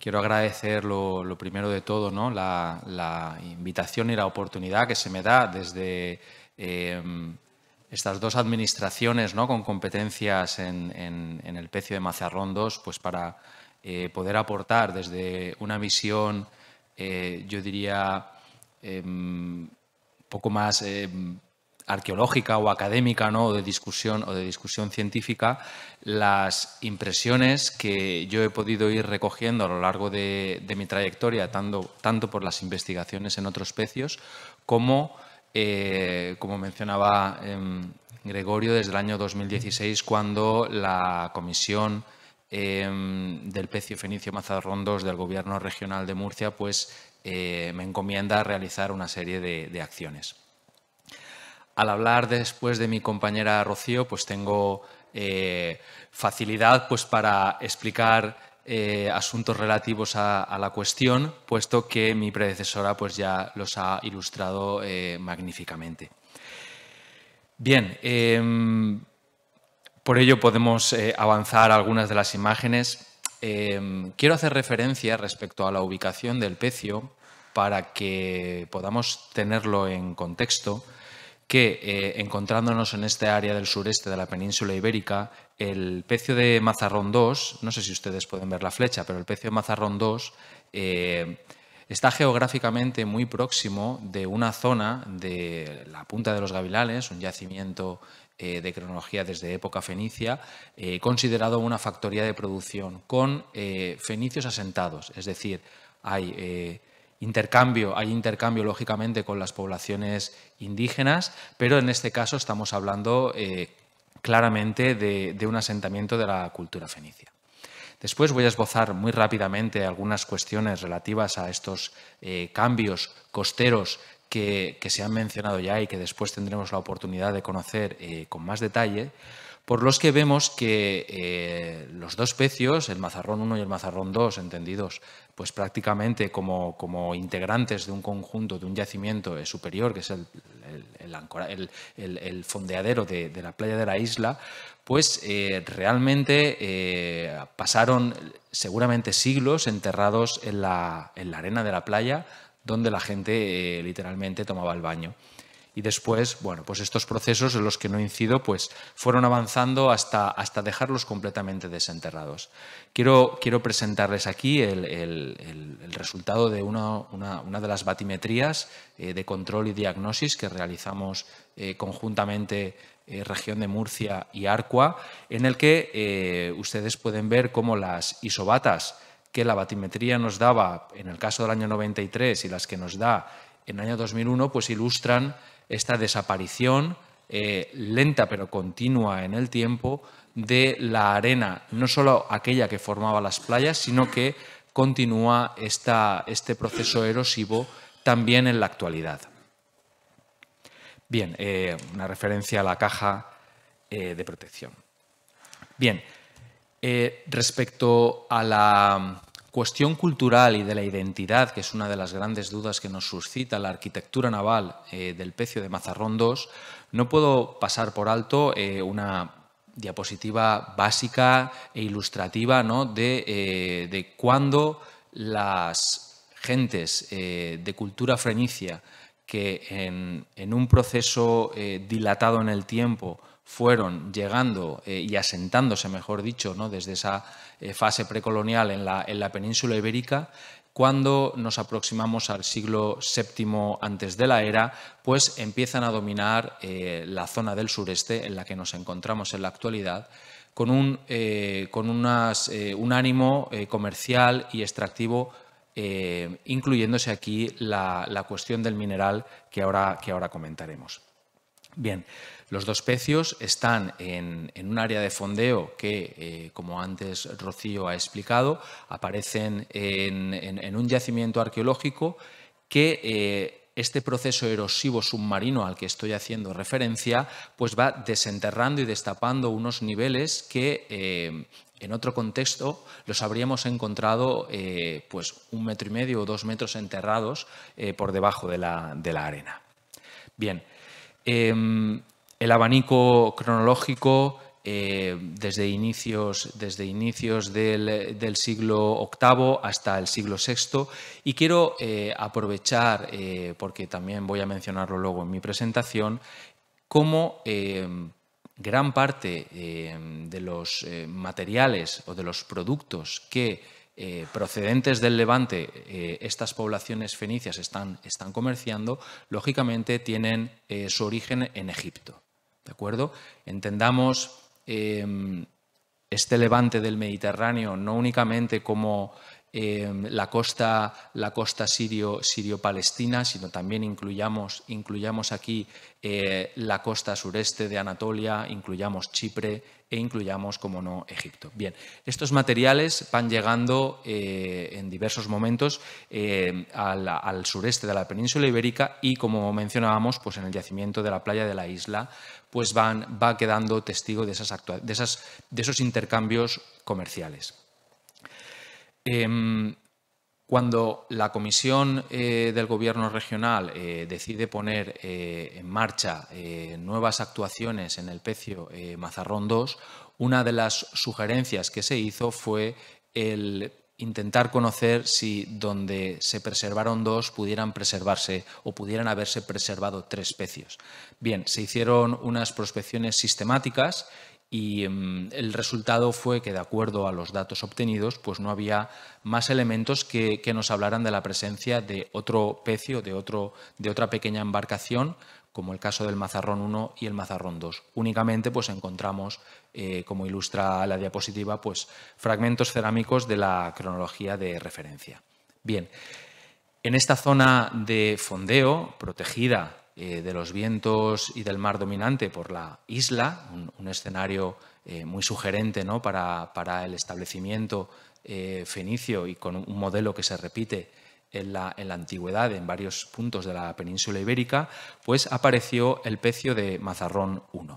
quiero agradecer lo, primero de todo, la, invitación y la oportunidad que se me da desde em, estas dos administraciones ¿no? con competencias en, el pecio de Mazarrón pues para eh, poder aportar desde una visión, eh, yo diría, em, poco más em, arqueológica o académica o, de discusión, o de discusión científica, las impresiones que yo he podido ir recogiendo a lo largo de, mi trayectoria, tanto, por las investigaciones en otros pecios como, eh, como mencionaba em, Gregorio, desde el año 2016, cuando la comisión em, del pecio Fenicio Mazarrondos del Gobierno Regional de Murcia pues, eh, me encomienda realizar una serie de acciones al hablar después de mi compañera Rocío, pues tengo eh, facilidad pues, para explicar eh, asuntos relativos a, la cuestión, puesto que mi predecesora pues, ya los ha ilustrado eh, magníficamente. Bien, em, por ello podemos avanzar algunas de las imágenes. Em, quiero hacer referencia respecto a la ubicación del pecio para que podamos tenerlo en contexto que eh, encontrándonos en este área del sureste de la península ibérica, el pecio de Mazarrón 2, no sé si ustedes pueden ver la flecha, pero el pecio de Mazarrón 2 eh, está geográficamente muy próximo de una zona de la punta de los Gavilanes, un yacimiento eh, de cronología desde época fenicia, considerado una factoría de producción con fenicios asentados, es decir, hay intercambio, hay intercambio lógicamente con las poblaciones indígenas, pero en este caso estamos hablando eh, claramente de, un asentamiento de la cultura fenicia. Después voy a esbozar muy rápidamente algunas cuestiones relativas a estos eh, cambios costeros que, se han mencionado ya y que después tendremos la oportunidad de conocer eh, con más detalle por los que vemos que eh, los dos pecios, el mazarrón 1 y el mazarrón 2, entendidos pues prácticamente como, integrantes de un conjunto, de un yacimiento eh, superior, que es el, fondeadero de, la playa de la isla, pues eh, realmente pasaron seguramente siglos enterrados en la, arena de la playa, donde la gente literalmente tomaba el baño. Y después, bueno, pues estos procesos en los que no incido, pues fueron avanzando hasta, hasta dejarlos completamente desenterrados. Quiero, quiero presentarles aquí el, resultado de una, de las batimetrías eh, de control y diagnosis que realizamos eh, conjuntamente eh, región de Murcia y Arcua, en el que ustedes pueden ver cómo las isobatas que la batimetría nos daba en el caso del año 93 y las que nos da en el año 2001 pues ilustran esta desaparición eh, lenta pero continua en el tiempo de la arena, no solo aquella que formaba las playas, sino que continúa esta, este proceso erosivo también en la actualidad. Bien, eh, una referencia a la caja eh, de protección. Bien, respecto a la cuestión cultural y de la identidad, que es una de las grandes dudas que nos suscita la arquitectura naval eh, del Pecio de Mazarrón II, no puedo pasar por alto eh, una diapositiva básica e ilustrativa ¿no? de, eh, cuándo las gentes de cultura frenicia que en un proceso dilatado en el tiempo fueron llegando eh, y asentándose, mejor dicho, ¿no? desde esa eh, fase precolonial en la, península ibérica, cuando nos aproximamos al siglo VII antes de la era, pues empiezan a dominar eh, la zona del sureste en la que nos encontramos en la actualidad, con un, con un ánimo comercial y extractivo, incluyéndose aquí la, cuestión del mineral que ahora, que ahora comentaremos. Bien, los dos pecios están en, un área de fondeo que, eh, como antes Rocío ha explicado, aparecen en, un yacimiento arqueológico que eh, este proceso erosivo submarino al que estoy haciendo referencia, pues va desenterrando y destapando unos niveles que eh, en otro contexto los habríamos encontrado pues un metro y medio o dos metros enterrados por debajo de la, de la arena. Bien, em, el abanico cronológico eh, desde inicios, desde inicios del, siglo VIII hasta el siglo VI. Y quiero eh, aprovechar, eh, porque también voy a mencionarlo luego en mi presentación, cómo gran parte de los materiales o de los productos que procedentes del Levante, estas poblaciones fenicias están, comerciando, lógicamente tienen su origen en Egipto. ¿De acuerdo? Entendamos em, este levante del Mediterráneo no únicamente como em, la costa, la costa sirio, sirio-palestina, sino también incluyamos, incluyamos aquí eh, la costa sureste de Anatolia, incluyamos Chipre e incluyamos, como no, Egipto. Bien, estos materiales van llegando eh, en diversos momentos em, al, sureste de la península ibérica y, como mencionábamos, pues en el yacimiento de la playa de la isla pues va quedando testigo de, esas de, esas, de esos intercambios comerciales. Em, cuando la Comisión eh, del Gobierno Regional eh, decide poner eh, en marcha nuevas actuaciones en el Pecio Mazarrón II, una de las sugerencias que se hizo fue el intentar conocer si donde se preservaron dos pudieran preservarse o pudieran haberse preservado tres pecios. Bien, se hicieron unas prospecciones sistemáticas y mm, el resultado fue que, de acuerdo a los datos obtenidos, pues no había más elementos que, que nos hablaran de la presencia de otro pecio, de, otro, de otra pequeña embarcación como el caso del Mazarrón 1 y el Mazarrón 2. Únicamente pues, encontramos, eh, como ilustra la diapositiva, pues, fragmentos cerámicos de la cronología de referencia. Bien, en esta zona de fondeo, protegida eh, de los vientos y del mar dominante por la isla, un, escenario eh, muy sugerente ¿no? para, el establecimiento fenicio y con un modelo que se repite en la, antigüedad, en varios puntos de la península ibérica, pues apareció el pecio de Mazarrón I.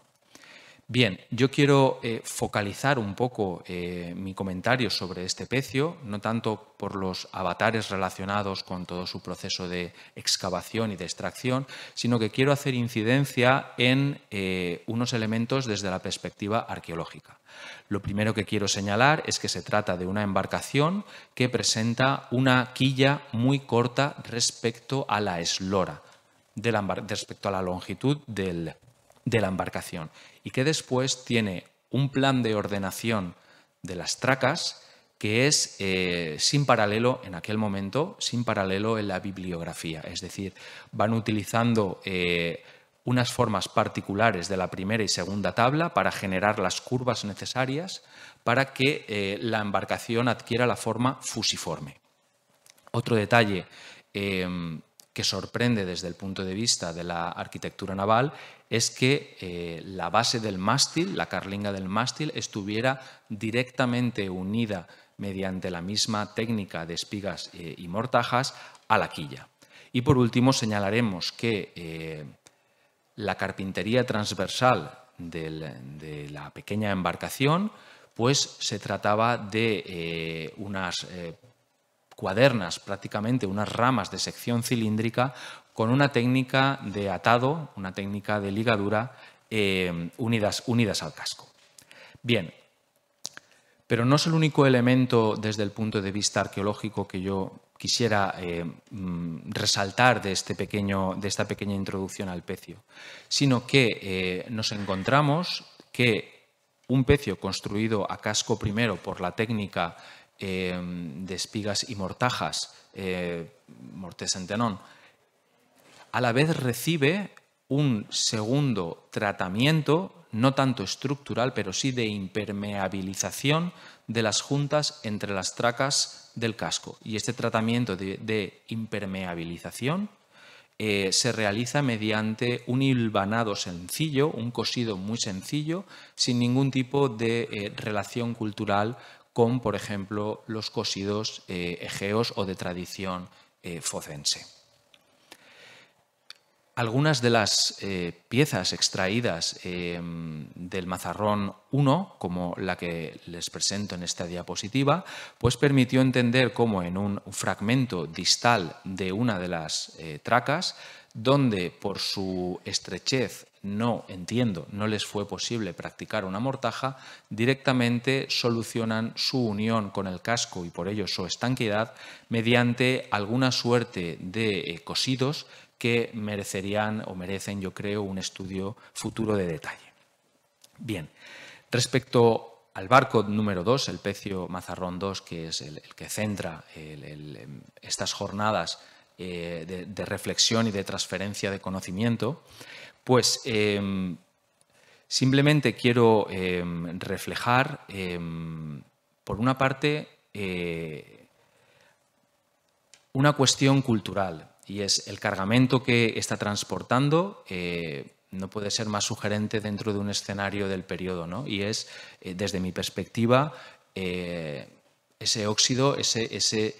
Bien, yo quiero eh, focalizar un poco eh, mi comentario sobre este pecio, no tanto por los avatares relacionados con todo su proceso de excavación y de extracción, sino que quiero hacer incidencia en eh, unos elementos desde la perspectiva arqueológica. Lo primero que quiero señalar es que se trata de una embarcación que presenta una quilla muy corta respecto a la eslora, respecto a la longitud de la embarcación y que después tiene un plan de ordenación de las tracas que es eh, sin paralelo en aquel momento, sin paralelo en la bibliografía. Es decir, van utilizando eh, unas formas particulares de la primera y segunda tabla para generar las curvas necesarias para que eh, la embarcación adquiera la forma fusiforme. Otro detalle que sorprende desde el punto de vista de la arquitectura naval es que eh, la base del mástil, la carlinga del mástil, estuviera directamente unida mediante la misma técnica de espigas eh, y mortajas a la quilla. Y por último señalaremos que eh, la carpintería transversal de la pequeña embarcación pues se trataba de unas cuadernas, prácticamente unas ramas de sección cilíndrica, con una técnica de atado, una técnica de ligadura em, unidas, unidas al casco. Bien, pero no es el único elemento desde el punto de vista arqueológico que yo quisiera em, resaltar de, este pequeño, de, esta pequeña introducción al pecio, sino que eh, nos encontramos que un pecio construido a casco primero por la técnica Em, de espigas y mortajas, eh, mortes en tenón, a la vez recibe un segundo tratamiento, no tanto estructural, pero sí de impermeabilización de las juntas entre las tracas del casco. Y este tratamiento de, impermeabilización eh, se realiza mediante un hilvanado sencillo, un cosido muy sencillo, sin ningún tipo de eh, relación cultural con, por ejemplo, los cosidos eh, egeos o de tradición eh, focense. Algunas de las eh, piezas extraídas del mazarrón 1, como la que les presento en esta diapositiva, pues permitió entender cómo en un fragmento distal de una de las tracas, donde por su estrechez no entiendo, no les fue posible practicar una mortaja, directamente solucionan su unión con el casco y por ello su estanquedad mediante alguna suerte de eh, cosidos que merecerían o merecen, yo creo, un estudio futuro de detalle. Bien, respecto al barco número 2, el Pecio Mazarrón 2, que es el, que centra em, estas jornadas eh, de reflexión y de transferencia de conocimiento, pues em, simplemente quiero em, reflejar, em, por una parte, eh, una cuestión cultural, y es el cargamento que está transportando eh, no puede ser más sugerente dentro de un escenario del periodo, ¿no? Y es, eh, desde mi perspectiva, ese óxido, ese, ese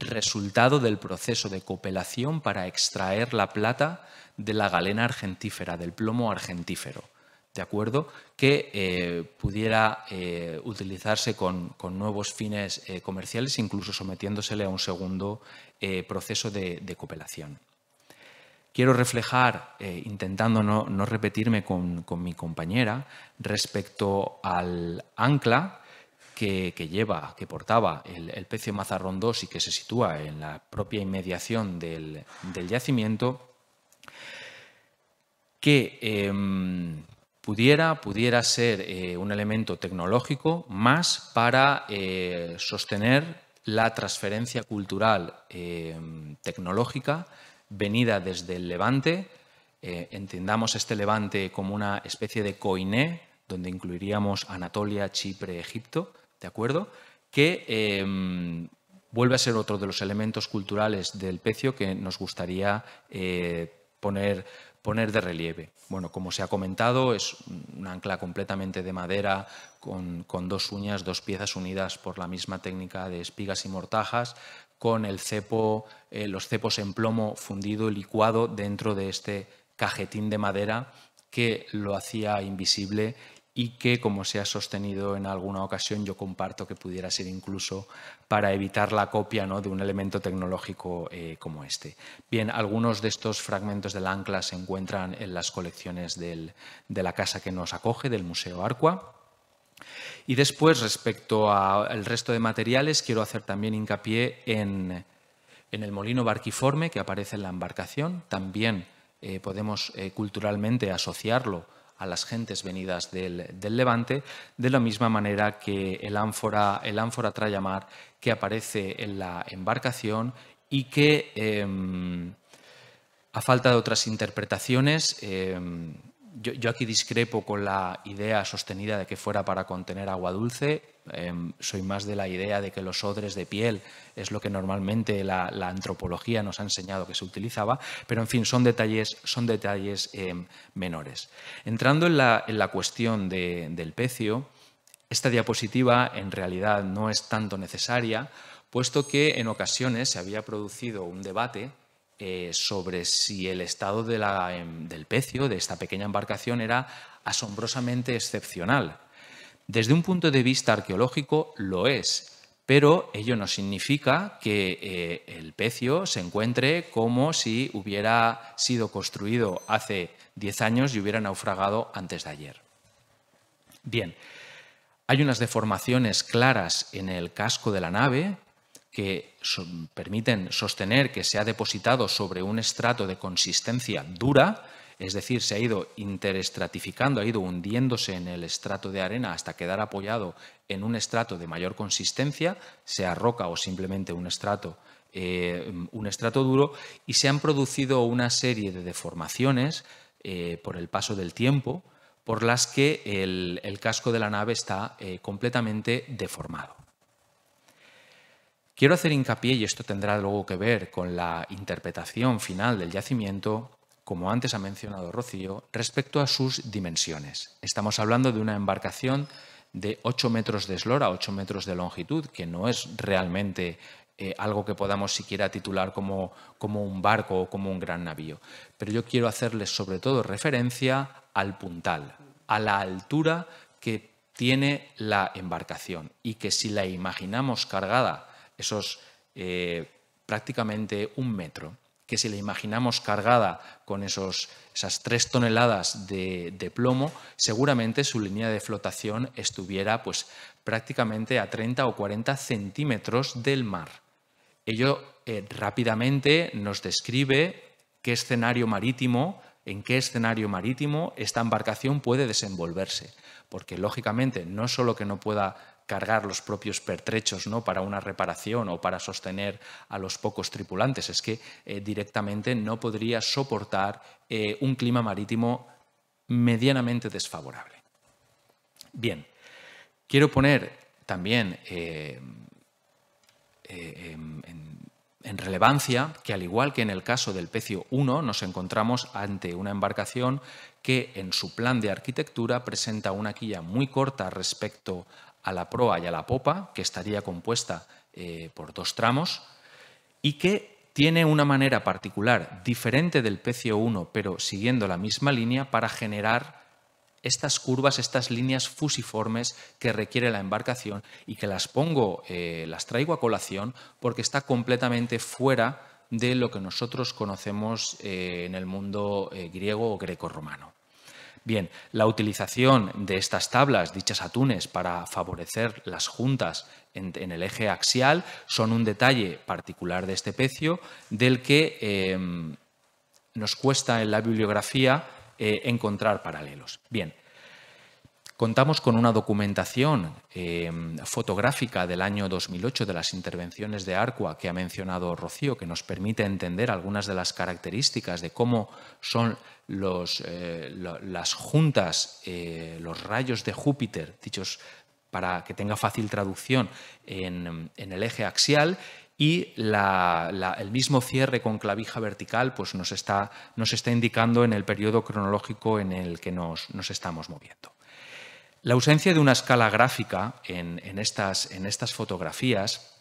resultado del proceso de copelación para extraer la plata de la galena argentífera, del plomo argentífero, ¿de acuerdo? Que eh, pudiera eh, utilizarse con, nuevos fines eh, comerciales, incluso sometiéndosele a un segundo proceso de, copelación. Quiero reflejar, intentando no, repetirme con, mi compañera, respecto al ancla que, que lleva, que portaba el, pecio Mazarrón II y que se sitúa en la propia inmediación del, del yacimiento, que em, pudiera, pudiera ser eh, un elemento tecnológico más para eh, sostener la transferencia cultural em, tecnológica venida desde el Levante. Eh, entendamos este Levante como una especie de coiné, donde incluiríamos Anatolia, Chipre, Egipto, ¿de acuerdo? Que em, vuelve a ser otro de los elementos culturales del pecio que nos gustaría poner poner de relieve. Bueno, como se ha comentado, es un ancla completamente de madera con, dos uñas, dos piezas unidas por la misma técnica de espigas y mortajas, con el cepo, eh, los cepos en plomo fundido y licuado dentro de este cajetín de madera que lo hacía invisible y que, como se ha sostenido en alguna ocasión, yo comparto que pudiera ser incluso para evitar la copia de un elemento tecnológico eh, como este. Bien, algunos de estos fragmentos del ancla se encuentran en las colecciones de la casa que nos acoge, del Museo Arqua. Y después, respecto al resto de materiales, quiero hacer también hincapié en, el molino barquiforme que aparece en la embarcación. También eh, podemos eh, culturalmente asociarlo a las gentes venidas del, Levante, de la misma manera que el ánfora, el ánfora Trayamar que aparece en la embarcación y que, ha em, a falta de otras interpretaciones, em, yo, yo aquí discrepo con la idea sostenida de que fuera para contener agua dulce Em, soy más de la idea de que los odres de piel es lo que normalmente la, antropología nos ha enseñado que se utilizaba, pero en fin, son detalles, son detalles em, menores. Entrando en la, cuestión del pecio, esta diapositiva en realidad no es tanto necesaria, puesto que en ocasiones se había producido un debate eh, sobre si el estado em, del pecio, de esta pequeña embarcación, era asombrosamente excepcional desde un punto de vista arqueológico lo es, pero ello no significa que eh, el pecio se encuentre como si hubiera sido construido hace 10 años y hubiera naufragado antes de ayer. Bien, hay unas deformaciones claras en el casco de la nave que permiten sostener que se ha depositado sobre un estrato de consistencia dura, es decir, se ha ido interestratificando, ha ido hundiéndose en el estrato de arena hasta quedar apoyado en un estrato de mayor consistencia, sea roca o simplemente un estrato, eh, un estrato duro, y se han producido una serie de deformaciones eh, por el paso del tiempo por las que el, casco de la nave está eh, completamente deformado. Quiero hacer hincapié, y esto tendrá luego que ver con la interpretación final del yacimiento, como antes ha mencionado Rocío, respecto a sus dimensiones. Estamos hablando de una embarcación de 8 metros de eslora, 8 metros de longitud, que no es realmente eh, algo que podamos siquiera titular como, un barco o como un gran navío. Pero yo quiero hacerles sobre todo referencia al puntal, a la altura que tiene la embarcación y que si la imaginamos cargada esos eh, prácticamente un metro, que si la imaginamos cargada con esos, esas tres toneladas de, plomo, seguramente su línea de flotación estuviera pues, prácticamente a 30 o 40 centímetros del mar. Ello eh, rápidamente nos describe qué escenario marítimo, en qué escenario marítimo esta embarcación puede desenvolverse, porque lógicamente no solo que no pueda cargar los propios pertrechos ¿no? para una reparación o para sostener a los pocos tripulantes. Es que eh, directamente no podría soportar eh, un clima marítimo medianamente desfavorable. Bien, quiero poner también eh, en, relevancia que al igual que en el caso del Pecio 1 nos encontramos ante una embarcación que en su plan de arquitectura presenta una quilla muy corta respecto a la proa y a la popa, que estaría compuesta eh, por dos tramos, y que tiene una manera particular, diferente del PCO1, pero siguiendo la misma línea, para generar estas curvas, estas líneas fusiformes que requiere la embarcación y que las pongo, eh, las traigo a colación porque está completamente fuera de lo que nosotros conocemos eh, en el mundo griego o greco-romano. Bien, la utilización de estas tablas dichas atunes, para favorecer las juntas en, el eje axial son un detalle particular de este pecio del que em, nos cuesta en la bibliografía eh, encontrar paralelos. Bien, Contamos con una documentación eh, fotográfica del año 2008 de las intervenciones de Arcua que ha mencionado Rocío, que nos permite entender algunas de las características de cómo son los, eh, las juntas, eh, los rayos de Júpiter, dichos para que tenga fácil traducción en, el eje axial, y el mismo cierre con clavija vertical pues nos, está, indicando en el periodo cronológico en el que nos estamos moviendo. La ausencia de una escala gráfica en, estas, fotografías,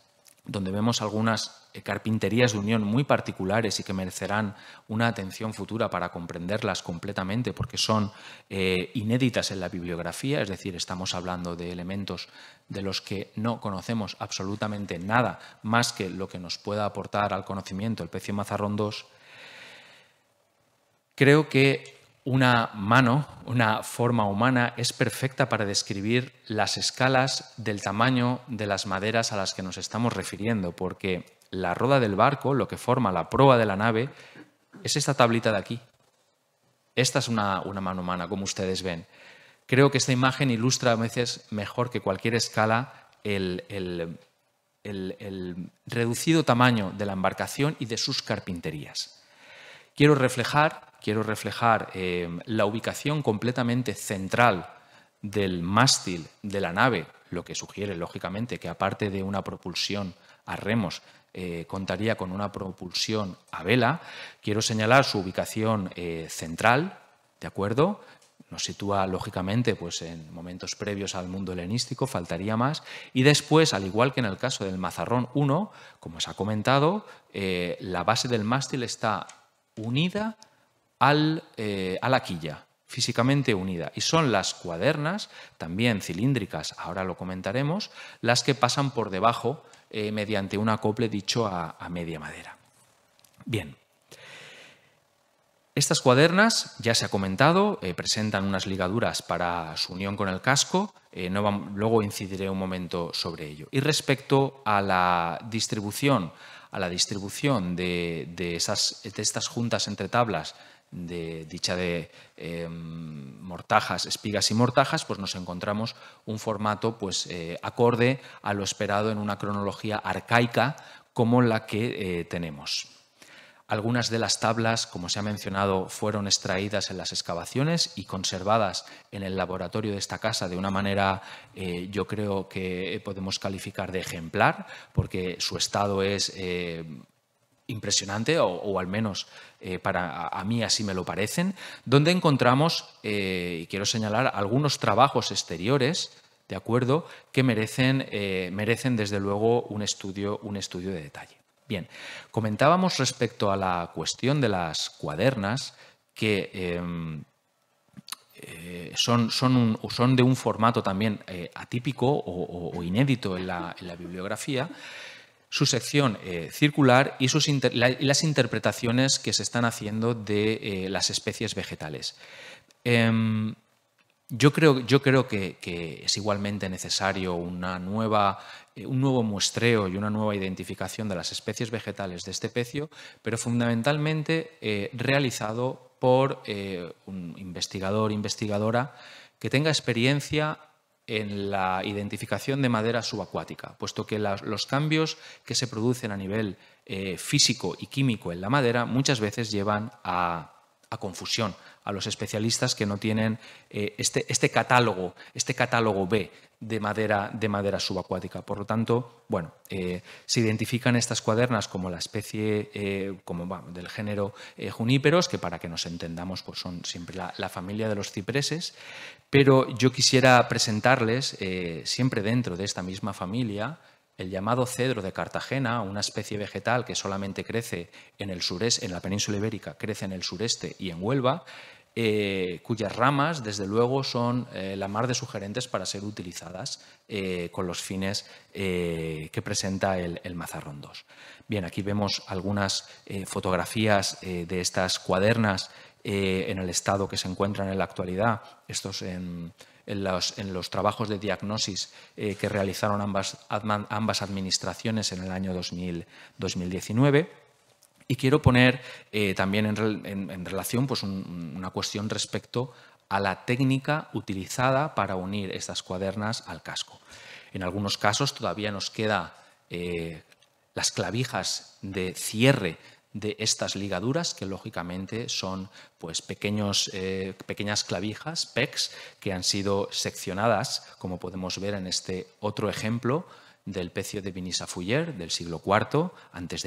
donde vemos algunas eh, carpinterías de unión muy particulares y que merecerán una atención futura para comprenderlas completamente porque son eh, inéditas en la bibliografía, es decir, estamos hablando de elementos de los que no conocemos absolutamente nada más que lo que nos pueda aportar al conocimiento el pecio mazarrón II, creo que una mano, una forma humana, es perfecta para describir las escalas del tamaño de las maderas a las que nos estamos refiriendo, porque la roda del barco, lo que forma la proa de la nave, es esta tablita de aquí. Esta es una, mano humana, como ustedes ven. Creo que esta imagen ilustra a veces mejor que cualquier escala el, reducido tamaño de la embarcación y de sus carpinterías. Quiero reflejar quiero reflejar eh, la ubicación completamente central del mástil de la nave, lo que sugiere, lógicamente, que aparte de una propulsión a remos, eh, contaría con una propulsión a vela. Quiero señalar su ubicación eh, central, ¿de acuerdo? Nos sitúa, lógicamente, pues, en momentos previos al mundo helenístico, faltaría más. Y después, al igual que en el caso del Mazarrón 1, como se ha comentado, la base del mástil está unida al, eh, a la quilla, físicamente unida. Y son las cuadernas, también cilíndricas, ahora lo comentaremos, las que pasan por debajo eh, mediante un acople dicho a, media madera. Bien, estas cuadernas, ya se ha comentado, eh, presentan unas ligaduras para su unión con el casco. luego incidiré un momento sobre ello. Y respecto a la distribución, a la distribución de, esas, de estas juntas entre tablas de dicha de em, mortajas, espigas y mortajas, pues nos encontramos un formato pues, eh, acorde a lo esperado en una cronología arcaica como la que eh, tenemos. Algunas de las tablas, como se ha mencionado, fueron extraídas en las excavaciones y conservadas en el laboratorio de esta casa de una manera, eh, yo creo que podemos calificar de ejemplar, porque su estado es impresionante, o, al menos eh, para a, mí así me lo parecen, donde encontramos, eh, y quiero señalar, algunos trabajos exteriores, ¿de acuerdo?, que merecen, eh, merecen desde luego un estudio, un estudio de detalle. Bien, comentábamos respecto a la cuestión de las cuadernas que em, son, son, son, de un formato también atípico o, inédito en la, bibliografía, su sección eh, circular y las interpretaciones que se están haciendo de eh, las especies vegetales. Em, yo creo, yo creo que, es igualmente necesario una nueva, eh, un nuevo muestreo y una nueva identificación de las especies vegetales de este pecio, pero fundamentalmente realizado por un investigador, investigadora, que tenga experiencia en la identificación de madera subacuática, puesto que los cambios que se producen a nivel eh, físico y químico en la madera muchas veces llevan a confusión, a los especialistas que no tienen eh, este, este, catálogo, este catálogo B de madera, de madera subacuática. Por lo tanto, bueno, eh, se identifican estas cuadernas como la especie eh, como, del género juníperos, que para que nos entendamos pues son siempre la, la familia de los cipreses, pero yo quisiera presentarles, siempre dentro de esta misma familia, el llamado cedro de Cartagena, una especie vegetal que solamente crece en el sureste, en la península ibérica, crece en el sureste y en Huelva, eh, cuyas ramas, desde luego, son eh, la mar de sugerentes para ser utilizadas eh, con los fines que presenta el, Mazarrón 2. Bien, aquí vemos algunas fotografías de estas cuadernas en el estado que se encuentran en la actualidad. Estos en, los, trabajos de diagnosis que realizaron ambas, administraciones en el año 2000, 2019. Y quiero poner eh, también en, relación pues, una cuestión respecto a la técnica utilizada para unir estas cuadernas al casco. En algunos casos todavía nos queda eh, las clavijas de cierre de estas ligaduras, que lógicamente son pues, eh, pequeñas clavijas, PECs, que han sido seccionadas, como podemos ver en este otro ejemplo, del Pecio de Vinisa Fuller del siglo IV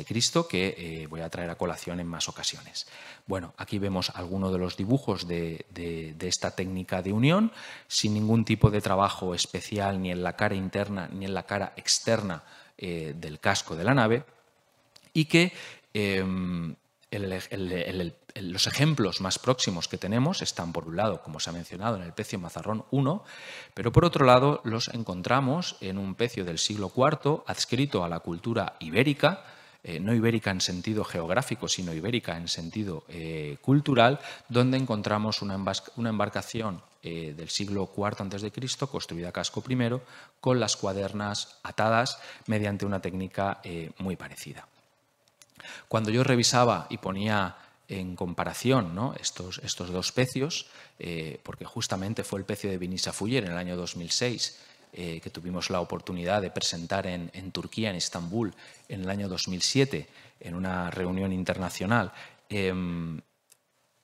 Cristo que eh, voy a traer a colación en más ocasiones. Bueno, aquí vemos algunos de los dibujos de, esta técnica de unión, sin ningún tipo de trabajo especial ni en la cara interna ni en la cara externa eh, del casco de la nave, y que em, el, los ejemplos más próximos que tenemos están, por un lado, como se ha mencionado, en el pecio mazarrón I, pero por otro lado los encontramos en un pecio del siglo IV adscrito a la cultura ibérica, eh, no ibérica en sentido geográfico, sino ibérica en sentido eh, cultural, donde encontramos una, embarcación eh, del siglo IV a.C., construida a casco I, con las cuadernas atadas mediante una técnica muy parecida. Cuando yo revisaba y ponía en comparación estos, estos dos pecios, eh, porque justamente fue el pecio de Vinisa Fuller en el año 2006 eh, que tuvimos la oportunidad de presentar en, Turquía, en Estambul, en el año 2007, en una reunión internacional. Em,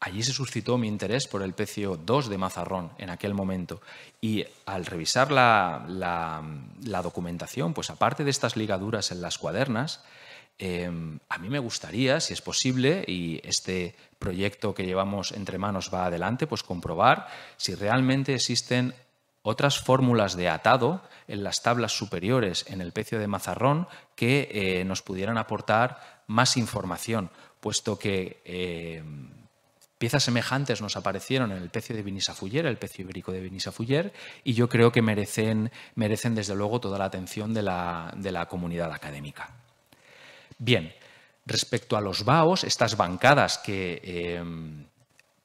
allí se suscitó mi interés por el pecio 2 de Mazarrón en aquel momento y al revisar la, la documentación, pues aparte de estas ligaduras en las cuadernas, Em, a mí me gustaría, si es posible, y este proyecto que llevamos entre manos va adelante, pues comprobar si realmente existen otras fórmulas de atado en las tablas superiores en el pecio de mazarrón que eh, nos pudieran aportar más información, puesto que em, piezas semejantes nos aparecieron en el pecio de Fuller, el pecio ibérico de Vinisa Fuller y yo creo que merecen, merecen desde luego toda la atención de la comunidad académica. Bien, respecto a los vaos, estas bancadas que em,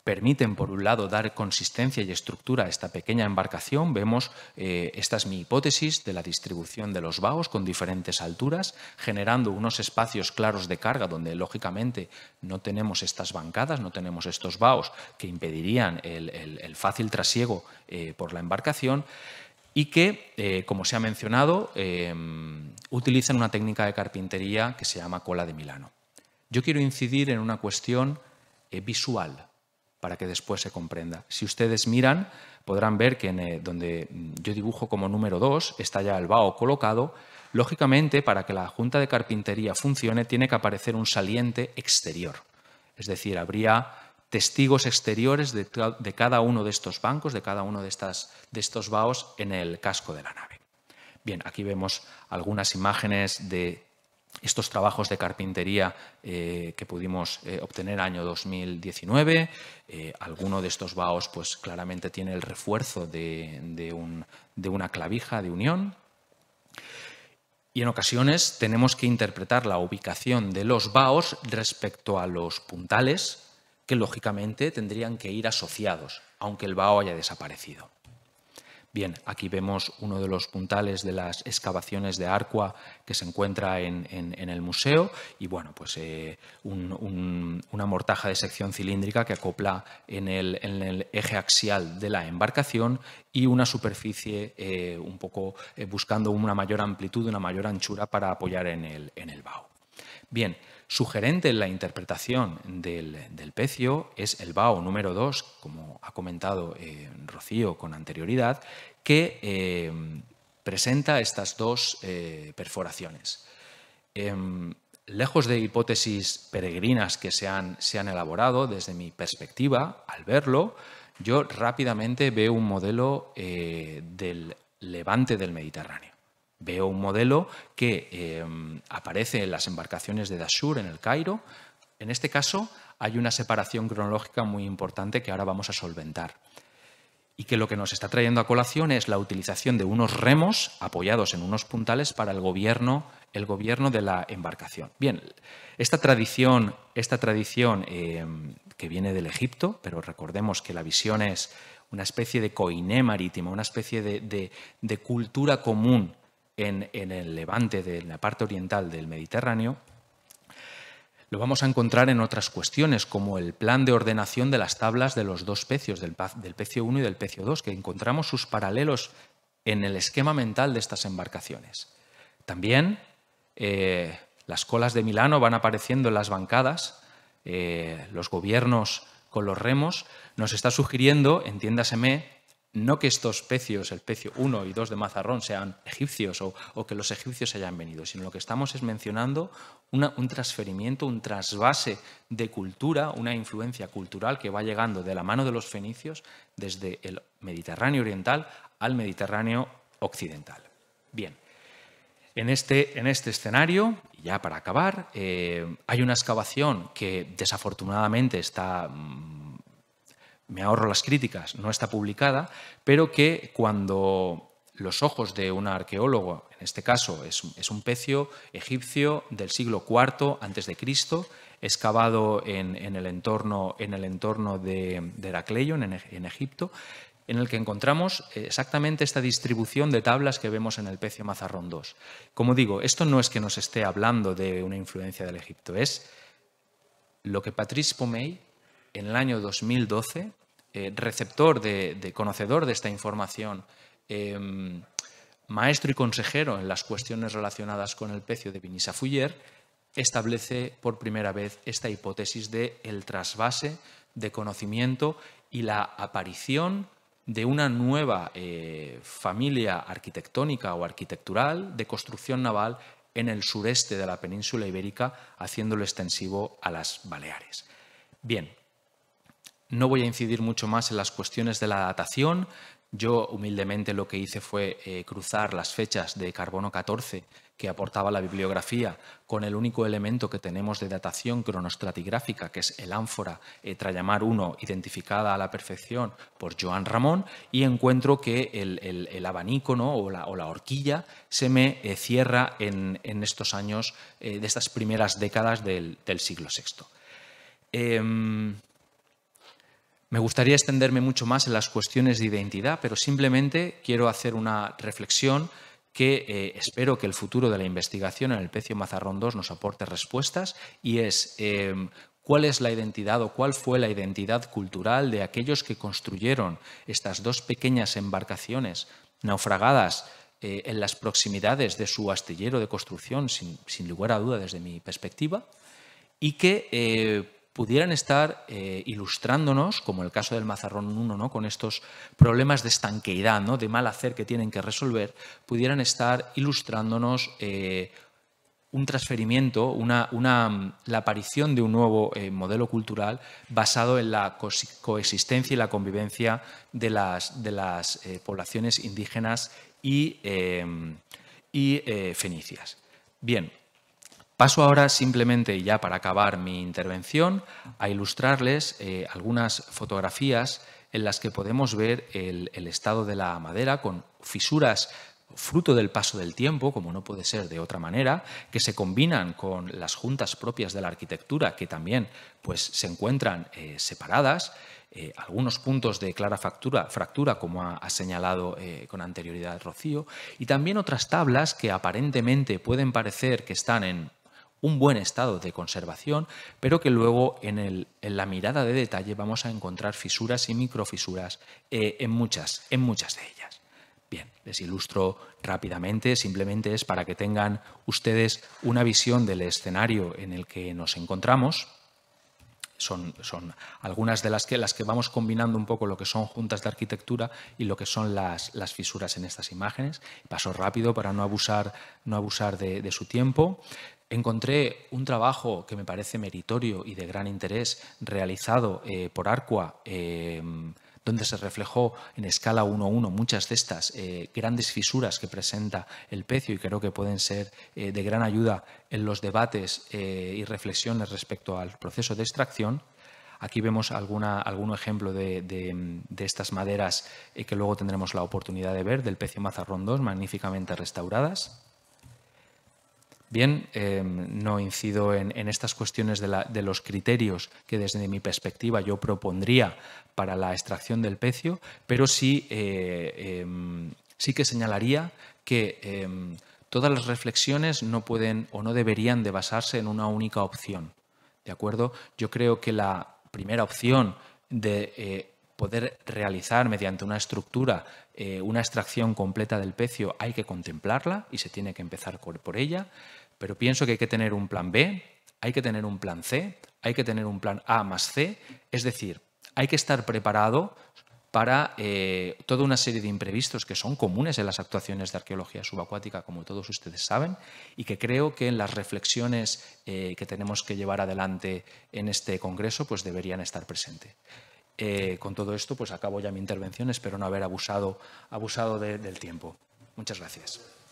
permiten, por un lado, dar consistencia y estructura a esta pequeña embarcación, vemos, eh, esta es mi hipótesis, de la distribución de los vaos con diferentes alturas, generando unos espacios claros de carga donde, lógicamente, no tenemos estas bancadas, no tenemos estos vaos que impedirían el, fácil trasiego eh, por la embarcación y que, eh, como se ha mencionado, em, utilizan una técnica de carpintería que se llama cola de Milano. Yo quiero incidir en una cuestión eh, visual para que después se comprenda. Si ustedes miran, podrán ver que en, eh, donde mm, yo dibujo como número 2 está ya el vaho colocado. Lógicamente, para que la junta de carpintería funcione, tiene que aparecer un saliente exterior. Es decir, habría testigos exteriores de, cada uno de estos bancos, de cada uno de, estos vaos en el casco de la nave. Bien, aquí vemos algunas imágenes de estos trabajos de carpintería eh, que pudimos en eh, obtener año 2019. Eh, alguno de estos vaos pues, claramente tiene el refuerzo de, de una clavija de unión. Y en ocasiones tenemos que interpretar la ubicación de los vaos respecto a los puntales lógicamente tendrían que ir asociados, aunque el vaho haya desaparecido. Bien, aquí vemos uno de los puntales de las excavaciones de Arcua que se encuentra en, el museo y bueno, pues eh, una mortaja de sección cilíndrica que acopla en el, eje axial de la embarcación y una superficie eh, un poco eh, buscando una mayor amplitud, una mayor anchura para apoyar en el, en el Bien, Sugerente en la interpretación del, pecio es el BAO número 2, como ha comentado eh, Rocío con anterioridad, que eh, presenta estas dos eh, perforaciones. Em, lejos de hipótesis peregrinas que se han elaborado, desde mi perspectiva, al verlo, yo rápidamente veo un modelo del levante del Mediterráneo. Veo un modelo que em, aparece en las embarcaciones de Dashur en el Cairo. En este caso hay una separación cronológica muy importante que ahora vamos a solventar y que lo que nos está trayendo a colación es la utilización de unos remos apoyados en unos puntales para el gobierno, el gobierno de la embarcación. Bien, esta tradición, esta tradición em, que viene del Egipto, pero recordemos que la visión es una especie de coiné marítimo, una especie de cultura común en, el levante, de, en la parte oriental del Mediterráneo, lo vamos a encontrar en otras cuestiones, como el plan de ordenación de las tablas de los dos pecios, del, pecio 1 y del pecio 2, que encontramos sus paralelos en el esquema mental de estas embarcaciones. También eh, las colas de Milano van apareciendo en las bancadas, eh, los gobiernos con los remos, nos está sugiriendo, entiéndaseme, no que estos pecios, el pecio 1 y 2 de mazarrón, sean egipcios o, que los egipcios hayan venido, sino lo que estamos es mencionando un transferimiento, un trasvase de cultura, una influencia cultural que va llegando de la mano de los fenicios desde el Mediterráneo oriental al Mediterráneo occidental. Bien, en este, en este escenario, ya para acabar, eh, hay una excavación que desafortunadamente está mm, me ahorro las críticas, no está publicada, pero que cuando los ojos de un arqueólogo, en este caso es, un pecio egipcio del siglo IV a.C., excavado en, en, el entorno, de, de Heracleion, en, en Egipto, en el que encontramos exactamente esta distribución de tablas que vemos en el pecio Mazarrón II. Como digo, esto no es que nos esté hablando de una influencia del Egipto, es lo que Patrice Pomey en el año 2012 eh, receptor, de, conocedor de esta información, em, maestro y consejero en las cuestiones relacionadas con el pecio de Vinisa Fuller, establece por primera vez esta hipótesis de el trasvase de conocimiento y la aparición de una nueva eh, familia arquitectónica o arquitectural de construcción naval en el sureste de la península ibérica, haciéndolo extensivo a las Baleares. Bien, no voy a incidir mucho más en las cuestiones de la datación. Yo humildemente lo que hice fue eh, cruzar las fechas de carbono 14 que aportaba la bibliografía con el único elemento que tenemos de datación cronoestratigráfica que es el ánfora eh, Trayamar 1, identificada a la perfección por Joan Ramón, y encuentro que el, el, abanico o, la, horquilla se me eh, cierra en, estos años, eh, de estas primeras décadas del, del siglo VI. Me gustaría extenderme mucho más en las cuestiones de identidad, pero simplemente quiero hacer una reflexión que eh, espero que el futuro de la investigación en el Pecio Mazarrón 2 nos aporte respuestas y es em, cuál es la identidad o cuál fue la identidad cultural de aquellos que construyeron estas dos pequeñas embarcaciones naufragadas eh, en las proximidades de su astillero de construcción, sin, sin, lugar a duda desde mi perspectiva, y que eh, pudieran estar eh, ilustrándonos, como el caso del Mazarrón 1, ¿no? con estos problemas de estanqueidad, ¿no? de mal hacer que tienen que resolver, pudieran estar ilustrándonos eh, un transferimiento, la aparición de un nuevo eh, modelo cultural basado en la coexistencia y la convivencia de las, de las poblaciones indígenas y, y fenicias. Bien, Paso ahora simplemente, ya para acabar mi intervención, a ilustrarles eh, algunas fotografías en las que podemos ver el, estado de la madera con fisuras fruto del paso del tiempo, como no puede ser de otra manera, que se combinan con las juntas propias de la arquitectura, que también pues, se encuentran eh, separadas, eh, algunos puntos de clara fractura, como ha, señalado con anterioridad Rocío, y también otras tablas que aparentemente pueden parecer que están en un buen estado de conservación, pero que luego en, la mirada de detalle vamos a encontrar fisuras y microfisuras eh, en, muchas, en muchas de ellas. Bien, les ilustro rápidamente, simplemente es para que tengan ustedes una visión del escenario en el que nos encontramos. Son, son, algunas de las que, las que vamos combinando un poco lo que son juntas de arquitectura y lo que son las, las fisuras en estas imágenes. Paso rápido para no abusar, no abusar de, su tiempo. Encontré un trabajo que me parece meritorio y de gran interés realizado eh, por Arcua, em, donde se reflejó en escala 1-1 muchas de estas eh, grandes fisuras que presenta el pecio y creo que pueden ser eh, de gran ayuda en los debates y reflexiones respecto al proceso de extracción. Aquí vemos algún ejemplo de, estas maderas que luego tendremos la oportunidad de ver, del pecio mazarrón 2, magníficamente restauradas. Bien, em, no incido en, estas cuestiones de, los criterios que desde mi perspectiva yo propondría para la extracción del pecio, pero sí, eh, em, sí que señalaría que em, todas las reflexiones no pueden o no deberían de basarse en una única opción. ¿De acuerdo? Yo creo que la primera opción de eh, poder realizar mediante una estructura eh, una extracción completa del pecio hay que contemplarla y se tiene que empezar por ella. Pero pienso que hay que tener un plan B, hay que tener un plan C, hay que tener un plan A más C, es decir, hay que estar preparado para eh, toda una serie de imprevistos que son comunes en las actuaciones de arqueología subacuática, como todos ustedes saben, y que creo que en las reflexiones eh, que tenemos que llevar adelante en este Congreso pues deberían estar presentes. Eh, con todo esto, pues acabo ya mi intervención, espero no haber abusado, del tiempo. Muchas gracias.